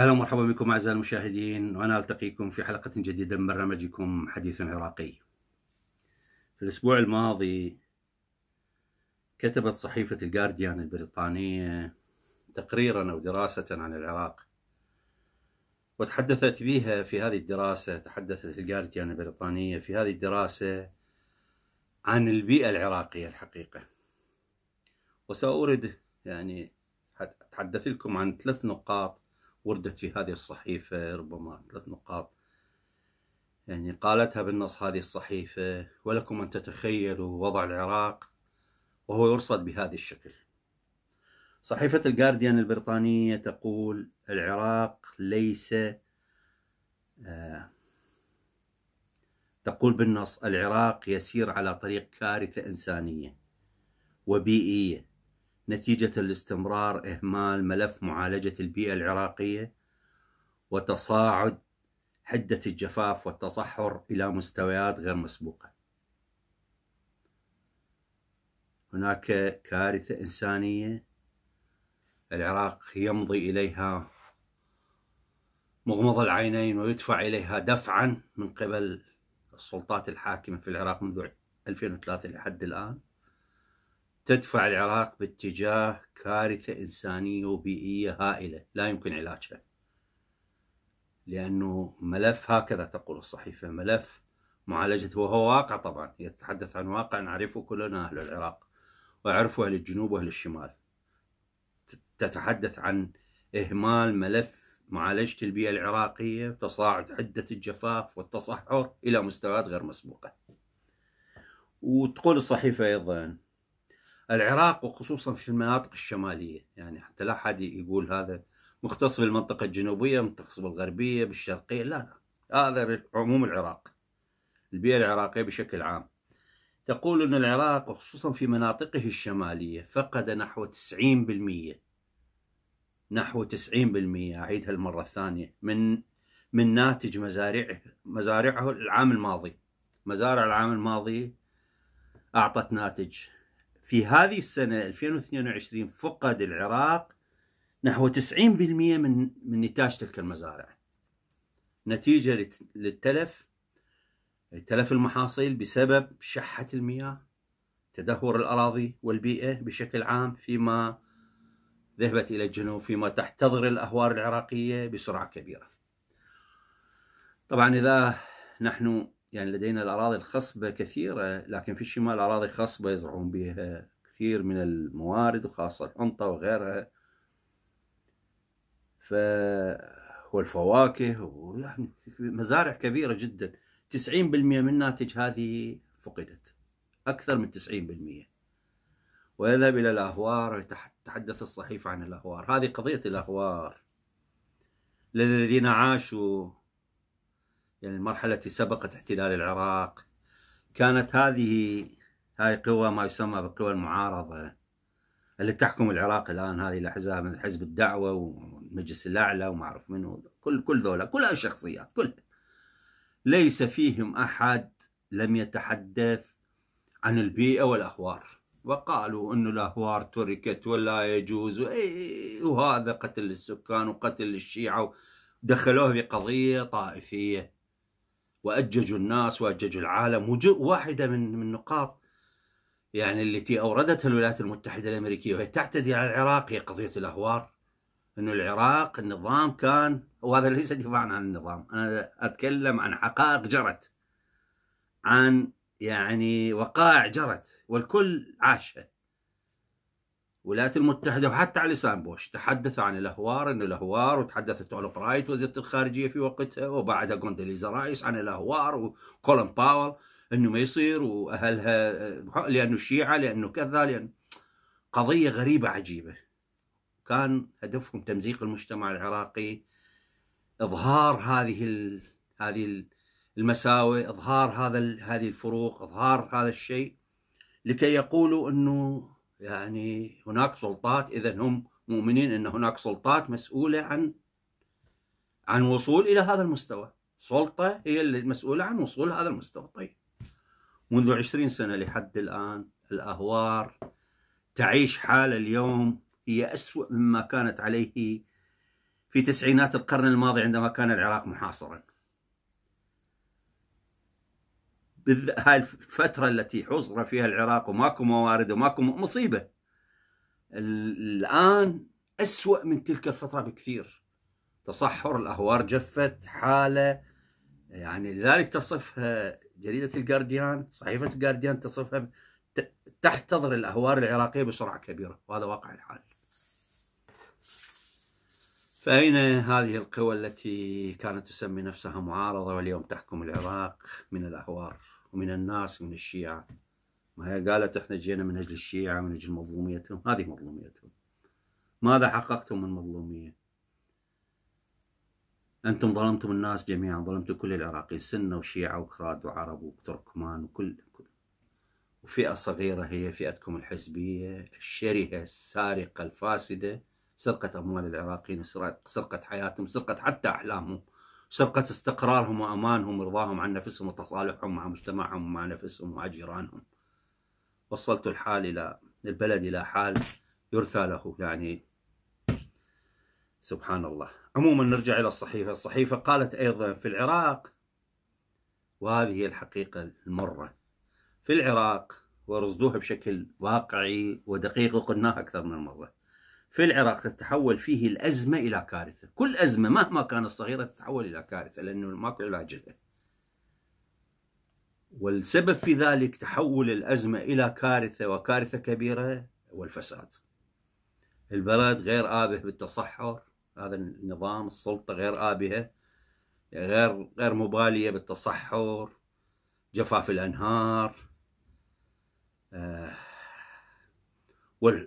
اهلا ومرحبا بكم اعزائي المشاهدين وانا التقيكم في حلقه جديده من برنامجكم حديث عراقي. في الاسبوع الماضي كتبت صحيفه الجارديان البريطانيه تقريرا او دراسه عن العراق. وتحدثت بها في هذه الدراسه تحدثت الجارديان البريطانيه في هذه الدراسه عن البيئه العراقيه الحقيقه. وسأورد يعني أتحدث لكم عن ثلاث نقاط وردت في هذه الصحيفة ربما ثلاث نقاط يعني قالتها بالنص هذه الصحيفة ولكم أن تتخيلوا وضع العراق وهو يرصد بهذا الشكل صحيفة الجارديان البريطانية تقول العراق ليس آه تقول بالنص العراق يسير على طريق كارثة إنسانية وبيئية نتيجة لاستمرار إهمال ملف معالجة البيئة العراقية وتصاعد حدة الجفاف والتصحر إلى مستويات غير مسبوقة هناك كارثة إنسانية العراق يمضي إليها مغمض العينين ويدفع إليها دفعا من قبل السلطات الحاكمة في العراق منذ 2003 لحد الآن تدفع العراق باتجاه كارثة إنسانية وبيئية هائلة لا يمكن علاجها لأنه ملف هكذا تقول الصحيفة ملف معالجة وهو واقع طبعا يتحدث عن واقع نعرفه كلنا أهل العراق ويعرفه أهل الجنوب وأهل الشمال تتحدث عن إهمال ملف معالجة البيئة العراقية وتصاعد حدة الجفاف والتصحر إلى مستويات غير مسبوقة وتقول الصحيفة أيضا العراق وخصوصا في المناطق الشمالية يعني حتى لا أحد يقول هذا مختص بالمنطقة الجنوبية مختص بالغربية بالشرقية لا لا هذا عموم العراق البيئة العراقية بشكل عام تقول أن العراق وخصوصا في مناطقه الشمالية فقد نحو 90% نحو 90% أعيدها المرة الثانية من من ناتج مزارعه مزارعه العام الماضي مزارع العام الماضي أعطت ناتج في هذه السنة 2022 فقد العراق نحو 90% من من نتاج تلك المزارع نتيجة للتلف تلف المحاصيل بسبب شحة المياه تدهور الأراضي والبيئة بشكل عام فيما ذهبت إلى الجنوب فيما تحتضر الأهوار العراقية بسرعة كبيرة طبعا إذا نحن يعني لدينا الأراضي الخصبة كثيرة لكن في الشمال أراضي خصبة يزرعون بها كثير من الموارد وخاصة الحنطة وغيرها ف والفواكه ويعني مزارع كبيرة جدا 90% من ناتج هذه فقدت أكثر من 90% ويذهب إلى الأهوار تحدث الصحيفة عن الأهوار هذه قضية الأهوار للذين عاشوا يعني المرحلة التي سبقت احتلال العراق كانت هذه هاي قوى ما يسمى بقوى المعارضة اللي تحكم العراق الآن هذه الأحزاب مثل حزب الدعوة والمجلس الأعلى وما أعرف منو كل كل ذولا كل شخصيات كلها ليس فيهم أحد لم يتحدث عن البيئة والأهوار وقالوا أن الأهوار تركت ولا يجوز وهذا قتل السكان وقتل الشيعة ودخلوه بقضية طائفية واججوا الناس واججوا العالم واحده من من النقاط يعني التي اوردتها الولايات المتحده الامريكيه وهي تعتدي على العراق هي قضيه الاهوار انه العراق النظام كان وهذا ليس دفاعا عن النظام انا اتكلم عن حقائق جرت عن يعني وقائع جرت والكل عاشها الولايات المتحدة وحتى على لسان بوش تحدث عن الأهوار أن الأهوار وتحدثت برايت وزيرة الخارجية في وقتها وبعدها غوندوليزا رايس عن الأهوار وكولن باول أنه ما يصير وأهلها لأنه شيعة لأنه كذا لأنه قضية غريبة عجيبة كان هدفهم تمزيق المجتمع العراقي إظهار هذه هذه المساوئ إظهار هذا هذه الفروق إظهار هذا الشيء لكي يقولوا أنه يعني هناك سلطات إذا هم مؤمنين أن هناك سلطات مسؤولة عن عن وصول إلى هذا المستوى سلطة هي المسؤولة عن وصول هذا المستوى طيب منذ عشرين سنة لحد الآن الأهوار تعيش حالة اليوم هي أسوأ مما كانت عليه في تسعينات القرن الماضي عندما كان العراق محاصراً هاي الفترة التي حصر فيها العراق وماكو موارد وماكو مصيبة الآن أسوأ من تلك الفترة بكثير تصحر الأهوار جفت حالة يعني لذلك تصفها جريدة الجارديان صحيفة الجارديان تصفها تحتضر الأهوار العراقية بسرعة كبيرة وهذا واقع الحال فأين هذه القوى التي كانت تسمي نفسها معارضة واليوم تحكم العراق من الأهوار ومن الناس ومن الشيعة ما هي قالت احنا جينا من اجل الشيعة من اجل مظلوميتهم هذه مظلوميتهم ماذا حققتم من مظلومية انتم ظلمتم الناس جميعا ظلمتم كل العراقيين سنة وشيعة وكراد وعرب وتركمان وكل كل وفئة صغيرة هي فئتكم الحزبية الشرهة السارقة الفاسدة سرقة أموال العراقيين وسرقة حياتهم سرقة حتى أحلامهم سبقة استقرارهم وأمانهم ورضاهم عن نفسهم وتصالحهم مع مجتمعهم ومع نفسهم ومع جيرانهم وصلت الحال إلى البلد إلى حال يرثى له يعني سبحان الله عموما نرجع إلى الصحيفة الصحيفة قالت أيضا في العراق وهذه هي الحقيقة المرة في العراق ورصدوها بشكل واقعي ودقيق وقلناها أكثر من مرة في العراق تتحول فيه الأزمة إلى كارثة كل أزمة مهما كانت صغيرة تتحول إلى كارثة لأنه ماكو علاج لها والسبب في ذلك تحول الأزمة إلى كارثة وكارثة كبيرة والفساد البلد غير آبه بالتصحر هذا النظام السلطة غير آبهة غير غير مبالية بالتصحر جفاف الأنهار آه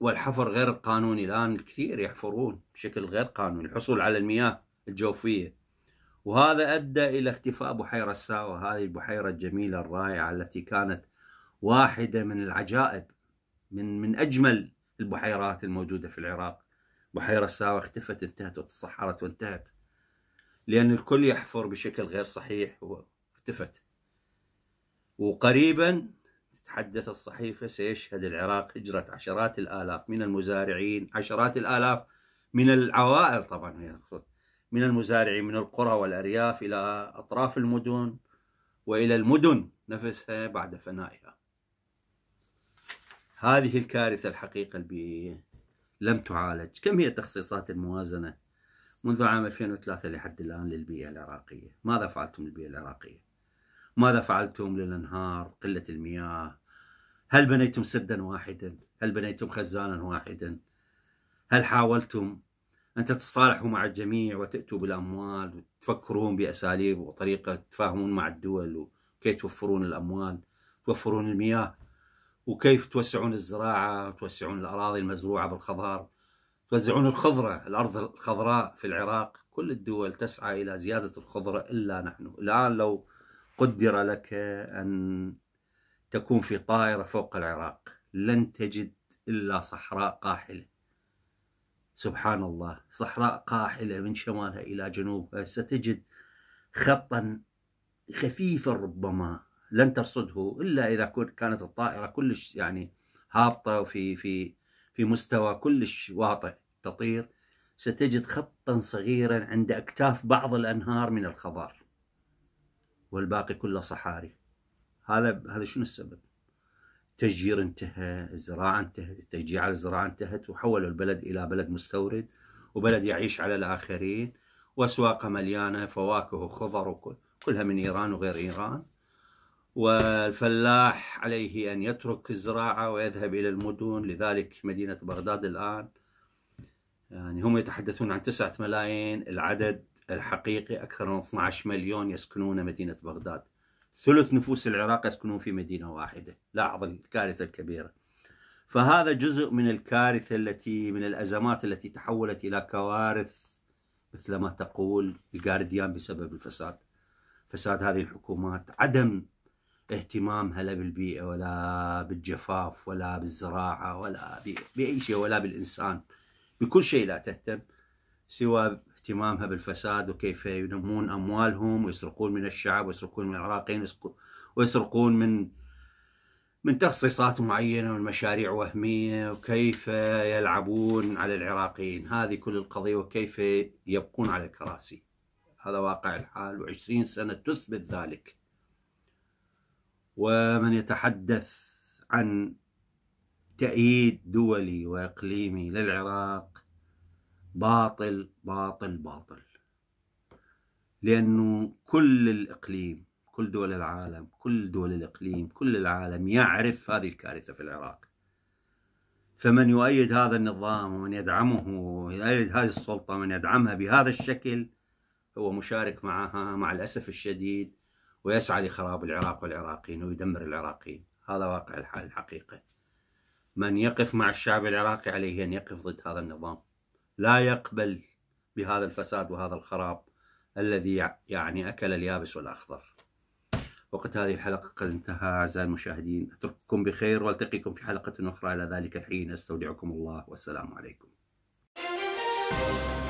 والحفر غير القانوني الآن الكثير يحفرون بشكل غير قانوني الحصول على المياه الجوفية وهذا أدى إلى اختفاء بحيرة الساوة هذه البحيرة الجميلة الرائعة التي كانت واحدة من العجائب من من أجمل البحيرات الموجودة في العراق بحيرة الساوة اختفت انتهت وتصحرت وانتهت لأن الكل يحفر بشكل غير صحيح واختفت وقريبا تحدث الصحيفة سيشهد العراق هجرة عشرات الآلاف من المزارعين عشرات الآلاف من العوائل طبعا هي من المزارعين من القرى والأرياف إلى أطراف المدن وإلى المدن نفسها بعد فنائها هذه الكارثة الحقيقة البيئية لم تعالج كم هي تخصيصات الموازنة منذ عام 2003 لحد الآن للبيئة العراقية ماذا فعلتم للبيئة العراقية ماذا فعلتم للانهار قله المياه هل بنيتم سدا واحدا هل بنيتم خزانا واحدا هل حاولتم ان تتصالحوا مع الجميع وتاتوا بالاموال وتفكرون باساليب وطريقه تتفاهمون مع الدول وكيف توفرون الاموال توفرون المياه وكيف توسعون الزراعه توسعون الاراضي المزروعه بالخضار توزعون الخضره الارض الخضراء في العراق كل الدول تسعى الى زياده الخضره الا نحن الان لو قدر لك أن تكون في طائرة فوق العراق لن تجد إلا صحراء قاحلة سبحان الله صحراء قاحلة من شمالها إلى جنوبها ستجد خطا خفيفا ربما لن ترصده إلا إذا كانت الطائرة كلش يعني هابطة وفي في في مستوى كلش واطئ تطير ستجد خطا صغيرا عند أكتاف بعض الأنهار من الخضار والباقي كله صحاري هذا هذا شنو السبب؟ التشجير انتهى، الزراعه انتهت، التشجيع على الزراعه انتهت وحولوا البلد الى بلد مستورد وبلد يعيش على الاخرين واسواقه مليانه فواكه وخضر وكل كلها من ايران وغير ايران والفلاح عليه ان يترك الزراعه ويذهب الى المدن لذلك مدينه بغداد الان يعني هم يتحدثون عن 9 ملايين العدد الحقيقي أكثر من 12 مليون يسكنون مدينة بغداد ثلث نفوس العراق يسكنون في مدينة واحدة لاحظ الكارثة الكبيرة فهذا جزء من الكارثة التي من الأزمات التي تحولت إلى كوارث مثل ما تقول الجارديان بسبب الفساد فساد هذه الحكومات عدم اهتمامها لا بالبيئة ولا بالجفاف ولا بالزراعة ولا بأي شيء ولا بالإنسان بكل شيء لا تهتم سوى اهتمامها بالفساد وكيف ينمون اموالهم ويسرقون من الشعب ويسرقون من العراقيين ويسرقون من من تخصيصات معينه من مشاريع وهميه وكيف يلعبون على العراقيين هذه كل القضيه وكيف يبقون على الكراسي هذا واقع الحال و20 سنه تثبت ذلك ومن يتحدث عن تأييد دولي وإقليمي للعراق باطل باطل باطل لأنه كل الإقليم كل دول العالم كل دول الإقليم كل العالم يعرف هذه الكارثة في العراق فمن يؤيد هذا النظام ومن يدعمه ويؤيد هذه السلطة من يدعمها بهذا الشكل هو مشارك معها مع الأسف الشديد ويسعى لخراب العراق والعراقيين ويدمر العراقيين هذا واقع الحال الحقيقة من يقف مع الشعب العراقي عليه أن يقف ضد هذا النظام لا يقبل بهذا الفساد وهذا الخراب الذي يعني أكل اليابس والأخضر وقت هذه الحلقة قد انتهى أعزائي المشاهدين أترككم بخير والتقيكم في حلقة أخرى إلى ذلك الحين أستودعكم الله والسلام عليكم